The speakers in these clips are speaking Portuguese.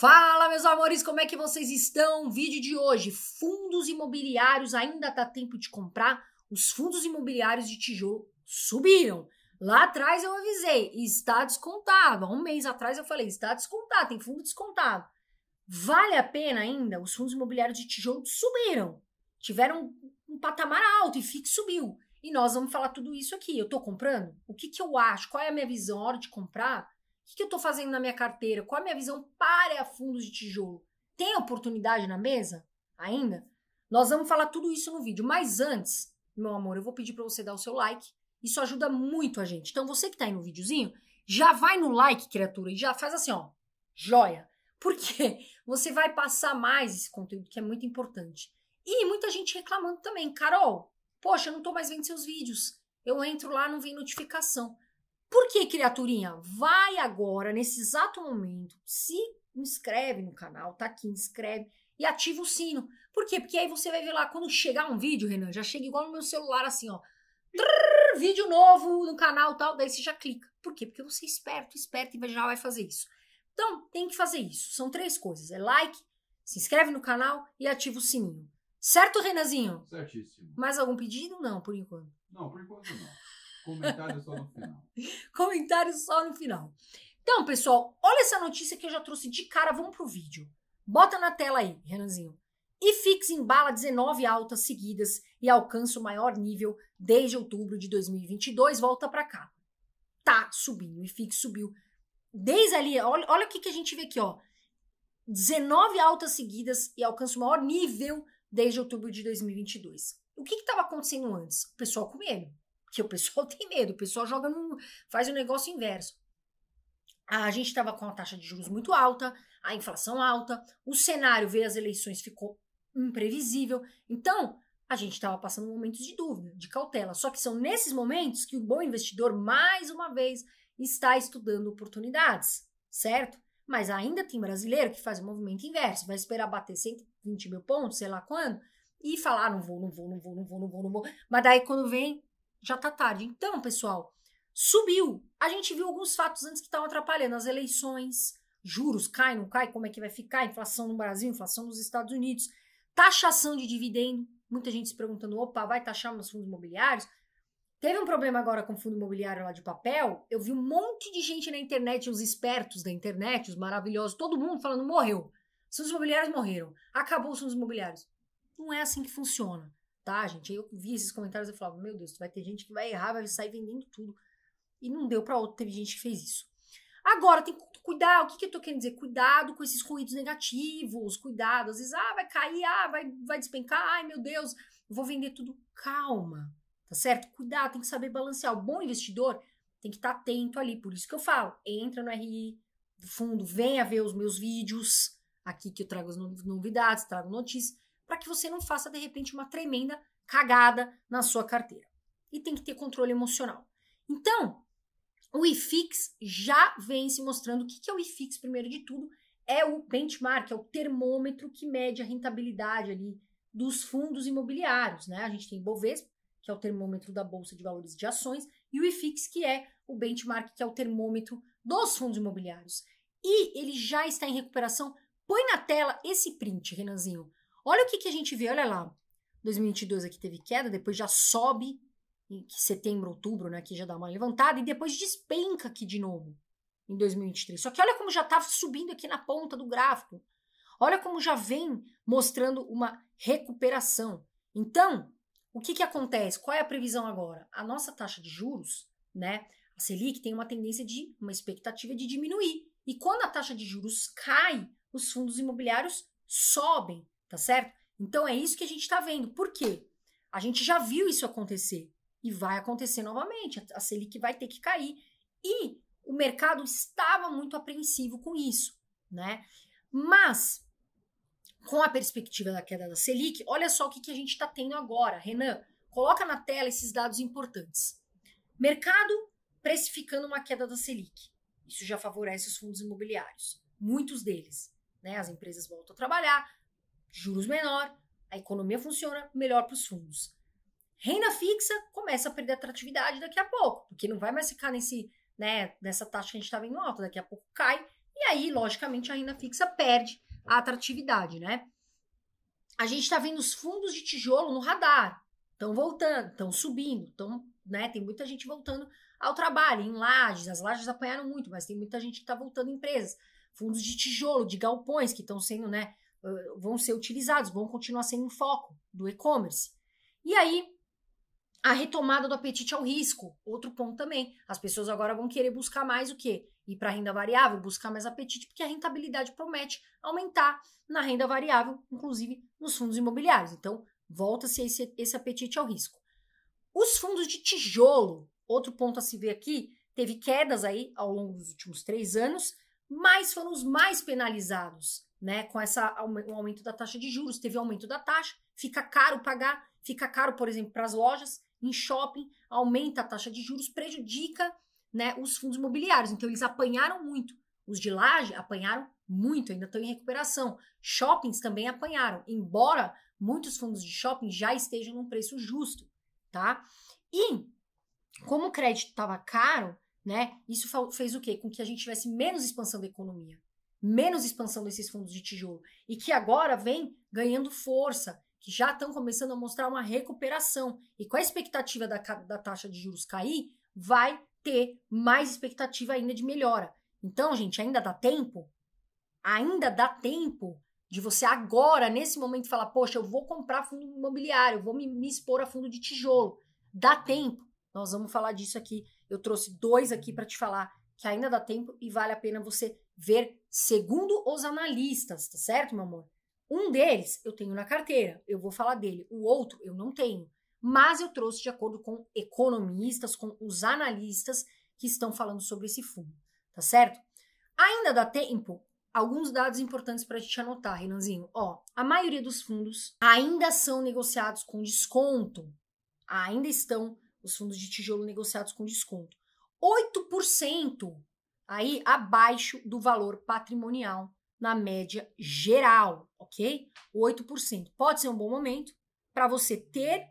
Fala, meus amores, como é que vocês estão? Vídeo de hoje: fundos imobiliários ainda tá tempo de comprar? Os fundos imobiliários de tijolo subiram. Lá atrás eu avisei, está descontado. Há um mês atrás eu falei, está descontado, tem fundo descontado. Vale a pena ainda? Os fundos imobiliários de tijolo subiram. Tiveram um patamar alto e FIX subiu. E nós vamos falar tudo isso aqui. Eu estou comprando? O que, que eu acho? Qual é a minha visão? A hora de comprar? O que eu estou fazendo na minha carteira? Qual a minha visão para fundos de tijolo? Tem oportunidade na mesa ainda? Nós vamos falar tudo isso no vídeo, mas antes, meu amor, eu vou pedir para você dar o seu like. Isso ajuda muito a gente. Então, você que está aí no videozinho, já vai no like, criatura, e já faz assim, ó, joia. Porque você vai passar mais esse conteúdo que é muito importante. E muita gente reclamando também, Carol, poxa, eu não estou mais vendo seus vídeos. Eu entro lá, não vem notificação. Por que criaturinha, vai agora, nesse exato momento, se inscreve no canal, tá aqui, inscreve e ativa o sino. Por quê? Porque aí você vai ver lá, quando chegar um vídeo, Renan, já chega igual no meu celular, assim, ó. Trrr, vídeo novo no canal tal, daí você já clica. Por quê? Porque você é esperto, esperto e já vai fazer isso. Então, tem que fazer isso. São três coisas: é like, se inscreve no canal e ativa o sininho. Certo, Renanzinho? Certíssimo. Mais algum pedido? Não, por enquanto. Não, por enquanto não. Comentário só no final. Comentário só no final. Então, pessoal, olha essa notícia que eu já trouxe de cara. Vamos pro vídeo. Bota na tela aí, Renanzinho. E Fix embala 19 altas seguidas e alcança o maior nível desde outubro de 2022. Volta para cá. Tá subindo, e Fix subiu. Desde ali, olha, olha o que, que a gente vê aqui, ó. 19 altas seguidas e alcança o maior nível desde outubro de 2022. O que estava acontecendo antes? O pessoal com medo. Que o pessoal tem medo, o pessoal joga no, faz o um negócio inverso. A gente estava com a taxa de juros muito alta, a inflação alta, o cenário ver as eleições ficou imprevisível. Então, a gente estava passando momentos de dúvida, de cautela. Só que são nesses momentos que o bom investidor, mais uma vez, está estudando oportunidades, certo? Mas ainda tem brasileiro que faz o movimento inverso, vai esperar bater 120 mil pontos, sei lá quando, e falar: ah, não vou, não vou, não vou, não vou, não vou, não vou. Mas daí quando vem já tá tarde. Então, pessoal, subiu. A gente viu alguns fatos antes que estavam atrapalhando as eleições, juros cai, não cai, como é que vai ficar, inflação no Brasil, inflação nos Estados Unidos, taxação de dividendo, muita gente se perguntando, opa, vai taxar nos fundos imobiliários? Teve um problema agora com o fundo imobiliário lá de papel, eu vi um monte de gente na internet, os espertos da internet, os maravilhosos, todo mundo falando, morreu. Os fundos imobiliários morreram, acabou os fundos imobiliários. Não é assim que funciona tá, gente? Eu vi esses comentários e falava, meu Deus, vai ter gente que vai errar, vai sair vendendo tudo. E não deu para outro, teve gente que fez isso. Agora, tem que cuidar, o que, que eu tô querendo dizer? Cuidado com esses ruídos negativos, cuidado. Às vezes, ah, vai cair, ah, vai, vai despencar, ai meu Deus, vou vender tudo. Calma, tá certo? Cuidado, tem que saber balancear. O bom investidor tem que estar tá atento ali, por isso que eu falo, entra no RI do fundo, venha ver os meus vídeos aqui que eu trago as novidades, trago notícias para que você não faça de repente uma tremenda cagada na sua carteira. E tem que ter controle emocional. Então, o IFIX já vem se mostrando o que, é o IFIX, primeiro de tudo, é o benchmark, é o termômetro que mede a rentabilidade ali dos fundos imobiliários, né? A gente tem Bovespa, que é o termômetro da bolsa de valores de ações, e o IFIX, que é o benchmark, que é o termômetro dos fundos imobiliários. E ele já está em recuperação. Põe na tela esse print, Renanzinho, Olha o que, que a gente vê, olha lá. 2022 aqui teve queda, depois já sobe, em setembro, outubro, né, que já dá uma levantada, e depois despenca aqui de novo em 2023. Só que olha como já tá subindo aqui na ponta do gráfico. Olha como já vem mostrando uma recuperação. Então, o que, que acontece? Qual é a previsão agora? A nossa taxa de juros, né? A Selic tem uma tendência de, uma expectativa de diminuir. E quando a taxa de juros cai, os fundos imobiliários sobem tá certo? Então é isso que a gente está vendo. Por quê? A gente já viu isso acontecer e vai acontecer novamente. A Selic vai ter que cair e o mercado estava muito apreensivo com isso, né? Mas com a perspectiva da queda da Selic, olha só o que, que a gente está tendo agora. Renan, coloca na tela esses dados importantes. Mercado precificando uma queda da Selic. Isso já favorece os fundos imobiliários, muitos deles. Né? As empresas voltam a trabalhar, juros menor, a economia funciona melhor para os fundos. Renda fixa começa a perder atratividade daqui a pouco, porque não vai mais ficar nesse, né, nessa taxa que a gente estava em alta, daqui a pouco cai, e aí, logicamente, a renda fixa perde a atratividade, né? A gente está vendo os fundos de tijolo no radar, estão voltando, estão subindo, estão, né? Tem muita gente voltando ao trabalho, em lajes, as lajes apanharam muito, mas tem muita gente que está voltando em empresas, fundos de tijolo, de galpões que estão sendo, né? vão ser utilizados, vão continuar sendo um foco do e-commerce. E aí, a retomada do apetite ao risco, outro ponto também. As pessoas agora vão querer buscar mais o quê? Ir para a renda variável, buscar mais apetite, porque a rentabilidade promete aumentar na renda variável, inclusive nos fundos imobiliários. Então, volta-se esse, esse apetite ao risco. Os fundos de tijolo, outro ponto a se ver aqui, teve quedas aí ao longo dos últimos três anos, mas foram os mais penalizados, né? Com essa, um aumento da taxa de juros, teve aumento da taxa, fica caro pagar, fica caro, por exemplo, para as lojas, em shopping, aumenta a taxa de juros, prejudica né, os fundos imobiliários. Então, eles apanharam muito. Os de laje apanharam muito, ainda estão em recuperação. Shoppings também apanharam, embora muitos fundos de shopping já estejam num preço justo, tá? E como o crédito estava caro, né? Isso fez o quê? Com que a gente tivesse menos expansão da economia, menos expansão desses fundos de tijolo e que agora vem ganhando força, que já estão começando a mostrar uma recuperação e com a expectativa da, da taxa de juros cair, vai ter mais expectativa ainda de melhora. Então, gente, ainda dá tempo, ainda dá tempo de você agora, nesse momento, falar, poxa, eu vou comprar fundo imobiliário, eu vou me, me expor a fundo de tijolo. Dá tempo. Nós vamos falar disso aqui eu trouxe dois aqui para te falar que ainda dá tempo e vale a pena você ver segundo os analistas, tá certo, meu amor? Um deles eu tenho na carteira, eu vou falar dele. O outro eu não tenho, mas eu trouxe de acordo com economistas, com os analistas que estão falando sobre esse fundo, tá certo? Ainda dá tempo alguns dados importantes para a gente anotar, Renanzinho. Ó, a maioria dos fundos ainda são negociados com desconto, ainda estão os fundos de tijolo negociados com desconto. 8% aí abaixo do valor patrimonial na média geral, ok? 8%. Pode ser um bom momento para você ter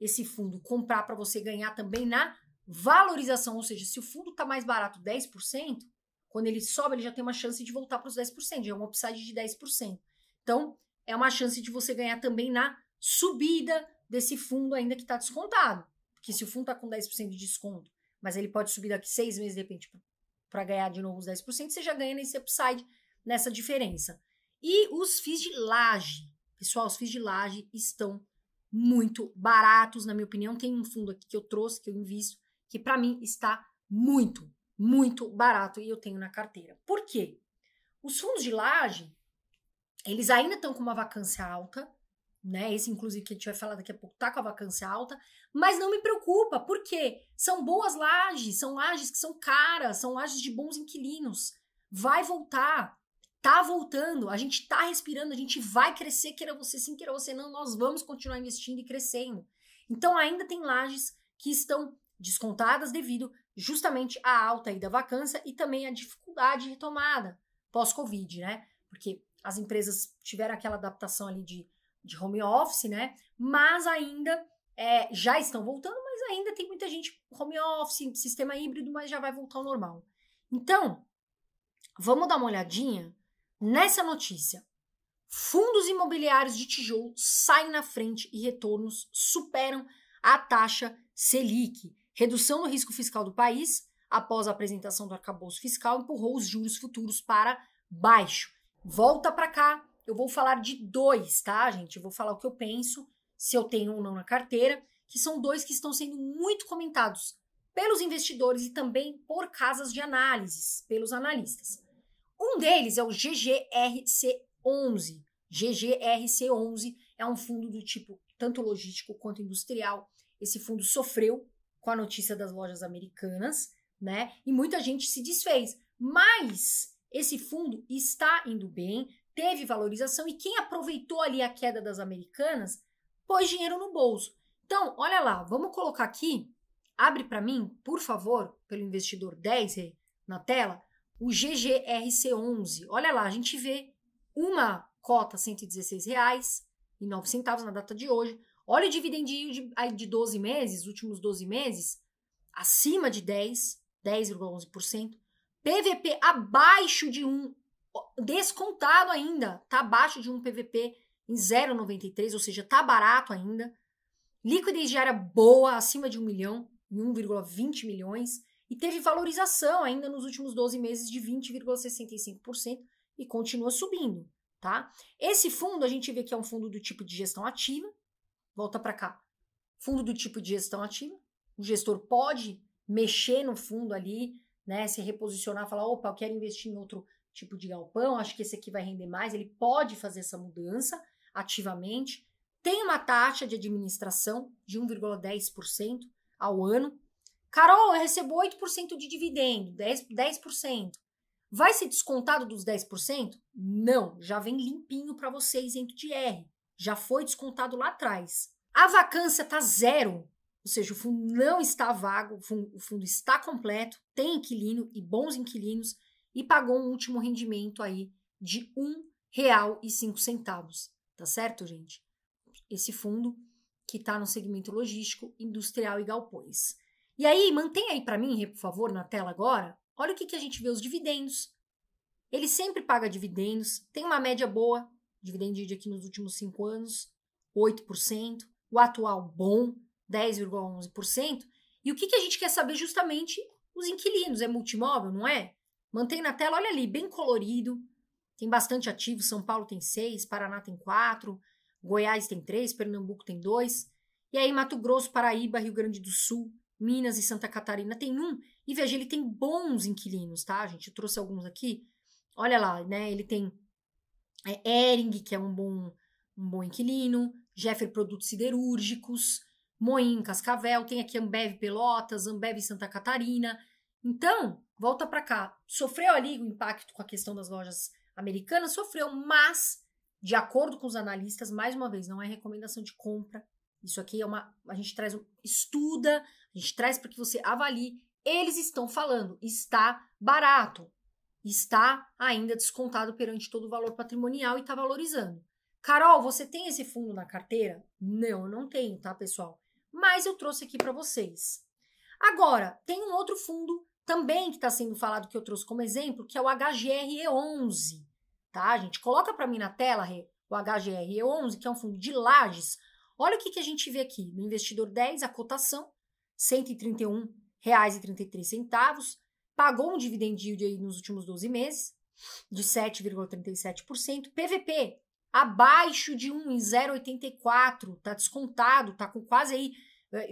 esse fundo, comprar para você ganhar também na valorização, ou seja, se o fundo está mais barato 10%, quando ele sobe, ele já tem uma chance de voltar para os 10%, já é uma upside de 10%. Então, é uma chance de você ganhar também na subida desse fundo ainda que está descontado que se o fundo está com 10% de desconto, mas ele pode subir daqui seis meses de repente para ganhar de novo os 10%, você já ganha nesse upside, nessa diferença. E os FIIs de laje, pessoal, os FIIs de laje estão muito baratos, na minha opinião. Tem um fundo aqui que eu trouxe, que eu invisto, que para mim está muito, muito barato e eu tenho na carteira. Por quê? Os fundos de laje, eles ainda estão com uma vacância alta, né? Esse, inclusive, que a gente vai falar daqui a pouco, tá com a vacância alta, mas não me preocupa, por quê? São boas lajes, são lajes que são caras, são lajes de bons inquilinos. Vai voltar, tá voltando, a gente tá respirando, a gente vai crescer, queira você sim, queira você não, nós vamos continuar investindo e crescendo. Então ainda tem lajes que estão descontadas devido justamente à alta aí da vacância e também à dificuldade de retomada pós-Covid, né? Porque as empresas tiveram aquela adaptação ali de, de home office, né? Mas ainda é, já estão voltando, mas ainda tem muita gente home office, sistema híbrido, mas já vai voltar ao normal. Então, vamos dar uma olhadinha nessa notícia. Fundos imobiliários de tijolo saem na frente e retornos superam a taxa Selic. Redução do risco fiscal do país, após a apresentação do arcabouço fiscal, empurrou os juros futuros para baixo. Volta para cá, eu vou falar de dois, tá, gente? Eu vou falar o que eu penso se eu tenho ou não na carteira, que são dois que estão sendo muito comentados pelos investidores e também por casas de análises, pelos analistas. Um deles é o GGRC11. GGRC11 é um fundo do tipo tanto logístico quanto industrial. Esse fundo sofreu com a notícia das lojas americanas, né? E muita gente se desfez. Mas esse fundo está indo bem, teve valorização e quem aproveitou ali a queda das americanas pôs dinheiro no bolso. Então, olha lá, vamos colocar aqui, abre para mim, por favor, pelo investidor 10 na tela, o GGRC11. Olha lá, a gente vê uma cota R$ 116,09 na data de hoje. Olha o dividend yield de 12 meses, últimos 12 meses, acima de 10, 10,11%. PVP abaixo de 1, descontado ainda, tá abaixo de 1 PVP em 0,93, ou seja, tá barato ainda. Liquidez diária boa, acima de 1 milhão, em 1,20 milhões. E teve valorização ainda nos últimos 12 meses de 20,65% e continua subindo, tá? Esse fundo a gente vê que é um fundo do tipo de gestão ativa. Volta para cá. Fundo do tipo de gestão ativa. O gestor pode mexer no fundo ali, né, se reposicionar, falar, opa, eu quero investir em outro tipo de galpão, acho que esse aqui vai render mais, ele pode fazer essa mudança ativamente, tem uma taxa de administração de 1,10% ao ano. Carol, eu recebo 8% de dividendo, 10%, 10%. Vai ser descontado dos 10%? Não, já vem limpinho para você isento de R. Já foi descontado lá atrás. A vacância está zero, ou seja, o fundo não está vago, o fundo está completo, tem inquilino e bons inquilinos e pagou um último rendimento aí de R$ 1,05 tá certo, gente? Esse fundo que está no segmento logístico, industrial e galpões. E aí, mantém aí para mim, por favor, na tela agora. Olha o que, que a gente vê os dividendos. Ele sempre paga dividendos, tem uma média boa, dividendo aqui nos últimos cinco anos, 8%, o atual bom, 10,11%. E o que, que a gente quer saber justamente? Os inquilinos, é multimóvel, não é? Mantém na tela, olha ali, bem colorido, tem bastante ativo, São Paulo tem seis, Paraná tem quatro, Goiás tem três, Pernambuco tem dois. E aí Mato Grosso, Paraíba, Rio Grande do Sul, Minas e Santa Catarina tem um. E veja, ele tem bons inquilinos, tá, gente? Eu trouxe alguns aqui. Olha lá, né? Ele tem é, Ering, que é um bom, um bom inquilino, Jeffer Produtos Siderúrgicos, Moim Cascavel, tem aqui Ambev Pelotas, Ambev Santa Catarina. Então, volta para cá. Sofreu ali o impacto com a questão das lojas americana sofreu, mas, de acordo com os analistas, mais uma vez, não é recomendação de compra. Isso aqui é uma. A gente traz, estuda, a gente traz para que você avalie. Eles estão falando, está barato, está ainda descontado perante todo o valor patrimonial e está valorizando. Carol, você tem esse fundo na carteira? Não, eu não tenho, tá, pessoal? Mas eu trouxe aqui para vocês. Agora, tem um outro fundo também que está sendo falado, que eu trouxe como exemplo, que é o HGRE11. Tá, a gente? Coloca para mim na tela o HGRE11, que é um fundo de lajes. Olha o que, que a gente vê aqui. No investidor 10, a cotação, R$ 131,33. Pagou um dividend yield aí nos últimos 12 meses, de 7,37%. PVP, abaixo de 1,084. Está descontado, está com quase aí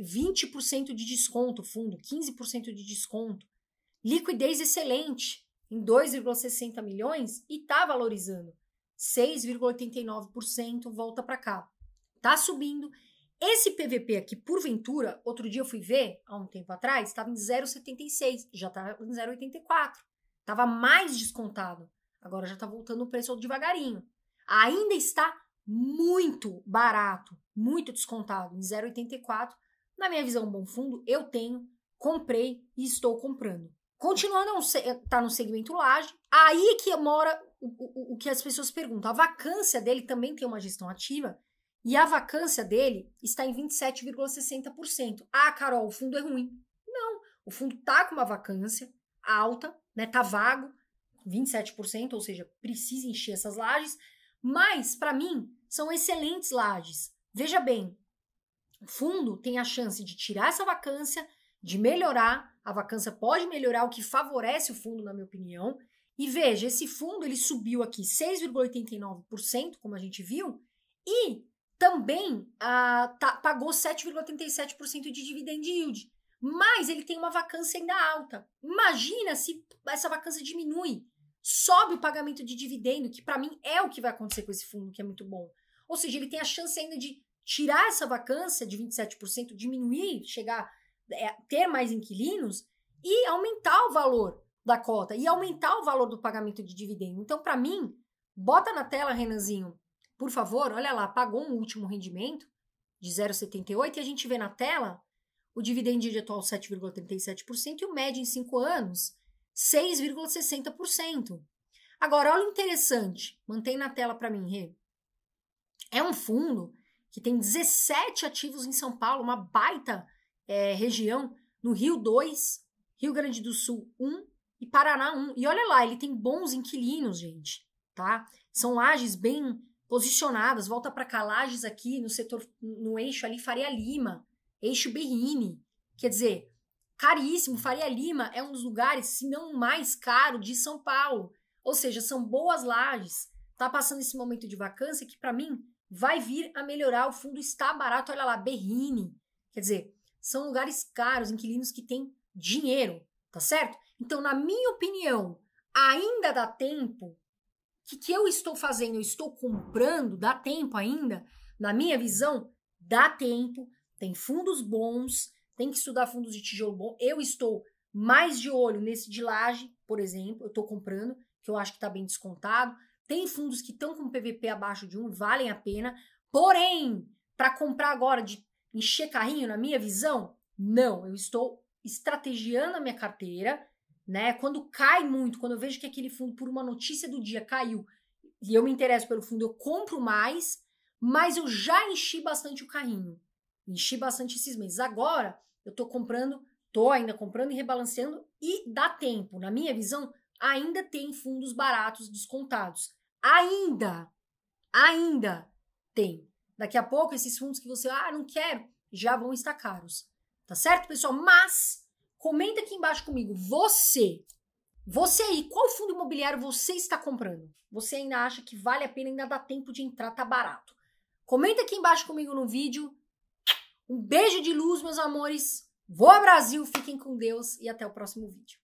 20% eh, de desconto o fundo, 15% de desconto. Liquidez excelente, em 2,60 milhões e está valorizando. 6,89% volta para cá. está subindo. Esse PVP aqui, porventura, outro dia eu fui ver, há um tempo atrás, estava em 0,76, já está em 0,84. Estava mais descontado. Agora já está voltando o preço devagarinho. Ainda está muito barato, muito descontado, em 0,84. Na minha visão, bom fundo, eu tenho, comprei e estou comprando. Continuando, é está é, no segmento laje. Aí que mora o, o, o que as pessoas perguntam. A vacância dele também tem uma gestão ativa e a vacância dele está em 27,60%. Ah, Carol, o fundo é ruim. Não, o fundo está com uma vacância alta, né? Tá vago, 27%, ou seja, precisa encher essas lajes. Mas, para mim, são excelentes lajes. Veja bem, o fundo tem a chance de tirar essa vacância de melhorar, a vacância pode melhorar, o que favorece o fundo, na minha opinião. E veja, esse fundo ele subiu aqui 6,89%, como a gente viu, e também ah, tá, pagou 7,87% de dividend yield. Mas ele tem uma vacância ainda alta. Imagina se essa vacância diminui, sobe o pagamento de dividendo, que para mim é o que vai acontecer com esse fundo, que é muito bom. Ou seja, ele tem a chance ainda de tirar essa vacância de 27%, diminuir, chegar é, ter mais inquilinos e aumentar o valor da cota e aumentar o valor do pagamento de dividendo. Então, para mim, bota na tela, Renanzinho, por favor, olha lá, pagou um último rendimento de 0,78 e a gente vê na tela o dividendo de atual 7,37% e o médio em 5 anos 6,60%. Agora, olha o interessante, mantém na tela para mim, Rê. É um fundo que tem 17 ativos em São Paulo, uma baita é, região, no Rio 2, Rio Grande do Sul 1 e Paraná 1. E olha lá, ele tem bons inquilinos, gente, tá? São lajes bem posicionadas, volta para cá, lajes aqui no setor, no eixo ali, Faria Lima, eixo Berrini. Quer dizer, caríssimo, Faria Lima é um dos lugares, se não mais caro, de São Paulo. Ou seja, são boas lajes. Tá passando esse momento de vacância que, para mim, vai vir a melhorar. O fundo está barato, olha lá, Berrini. Quer dizer, são lugares caros, inquilinos que têm dinheiro, tá certo? Então, na minha opinião, ainda dá tempo. O que, que eu estou fazendo? Eu estou comprando, dá tempo ainda? Na minha visão, dá tempo. Tem fundos bons, tem que estudar fundos de tijolo bom. Eu estou mais de olho nesse de laje, por exemplo, eu estou comprando, que eu acho que está bem descontado. Tem fundos que estão com PVP abaixo de 1, valem a pena. Porém, para comprar agora de encher carrinho na minha visão? Não, eu estou estrategiando a minha carteira, né? Quando cai muito, quando eu vejo que aquele fundo, por uma notícia do dia, caiu e eu me interesso pelo fundo, eu compro mais, mas eu já enchi bastante o carrinho. Enchi bastante esses meses. Agora eu estou comprando, estou ainda comprando e rebalanceando e dá tempo. Na minha visão, ainda tem fundos baratos descontados. Ainda, ainda tem. Daqui a pouco, esses fundos que você, ah, não quero, já vão estar caros. Tá certo, pessoal? Mas, comenta aqui embaixo comigo, você, você aí, qual fundo imobiliário você está comprando? Você ainda acha que vale a pena, ainda dá tempo de entrar, tá barato. Comenta aqui embaixo comigo no vídeo. Um beijo de luz, meus amores. Vou ao Brasil, fiquem com Deus e até o próximo vídeo.